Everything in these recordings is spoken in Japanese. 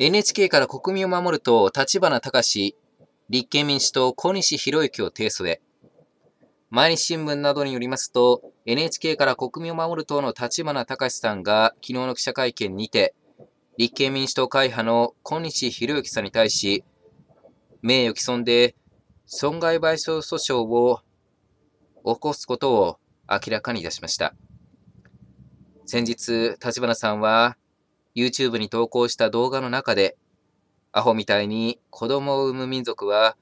NHK から国民を守ると立花隆立憲民主党小西博之を提訴へ。毎日新聞などによりますと、NHK から国民を守る党の立花隆さんが昨日の記者会見にて、立憲民主党会派の小西博之さんに対し、名誉毀損で損害賠償訴訟を起こすことを明らかにいたしました。先日、立花さんは YouTube に投稿した動画の中で、アホみたいに子供を産む民族は、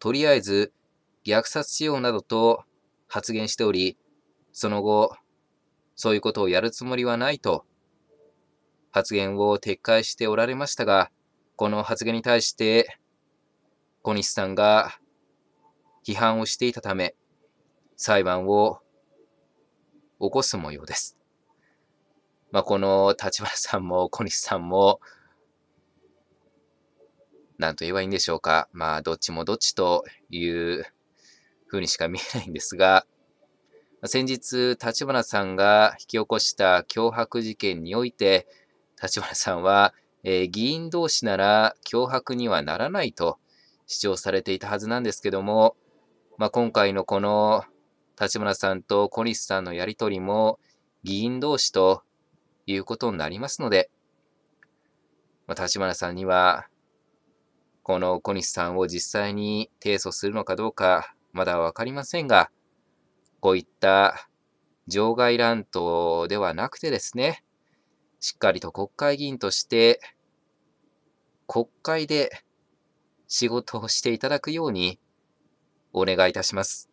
とりあえず虐殺しようなどと発言しており、その後、そういうことをやるつもりはないと、発言を撤回しておられましたが、この発言に対して、小西さんが批判をしていたため、裁判を起こす模様です。まあ、この立花さんも小西さんも、なんと言えばいいんでしょうか。まあ、どっちもどっちというふうにしか見えないんですが、先日、立花さんが引き起こした脅迫事件において、立花さんは、えー、議員同士なら脅迫にはならないと主張されていたはずなんですけども、まあ、今回のこの立花さんと小西さんのやりとりも、議員同士ということになりますので、ま立花さんには、この小西さんを実際に提訴するのかどうか、まだわかりませんが、こういった場外乱闘ではなくてですね、しっかりと国会議員として、国会で仕事をしていただくようにお願いいたします。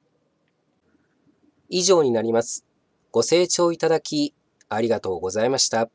以上になります。ご清聴いただきありがとうございました。